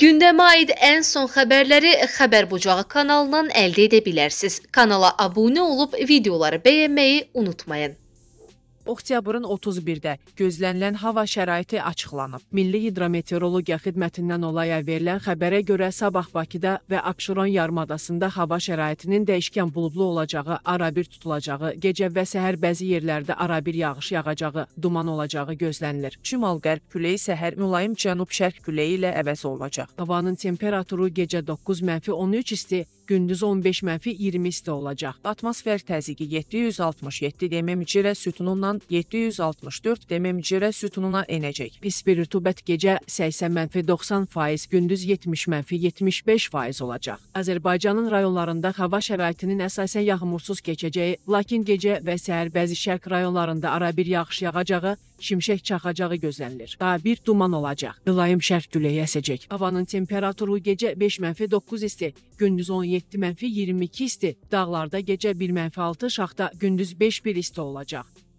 Gündəmə aid ən son xəbərləri Xəbər Bucağı kanalından əldə edə bilərsiniz. Kanala abunə olub videoları bəyənməyi unutmayın oktyabrın 31-də gözlənilən hava şəraiti açıqlanıb. Milli Hidrometeorologiya Xidmətindən olaya verilən xəbərə görə sabah Bakıda və Abşeron yarımadasında hava şəraitinin dəyişkən buludlu olacağı, arabir tutulacağı, gecə və səhər bəzi yerlərdə arabir yağış yağacağı, duman olacağı gözlənilir. Şimal-qərb küləyi səhər mülayim cənub-şərq küləyi ilə əvəz olunacaq. Havanın temperaturu gecə 9-13 isti, gündüz 15 mənfi 20 isti olacaq. Atmosfer təzyiqi 767 mm ilə sütunundan 764 mmcrə sütununa enəcək. Pis bir rütubət gecə 80-90%, gündüz 70-75% olacaq. Azərbaycanın rayonlarında hava şəraitinin əsasən yağmursuz keçəcəyi, lakin gecə və səhər bəzi şərq rayonlarında arabir yağış yağacağı, şimşək çaxacağı gözlənilir. Daha bir duman olacaq. Mülayim şərq küləyi əsəcək. Havanın temperaturu gecə 5-9 isti, gündüz 17-22 isti, dağlarda gecə 1-6, şaxda gündüz 5-1 isti olacaq.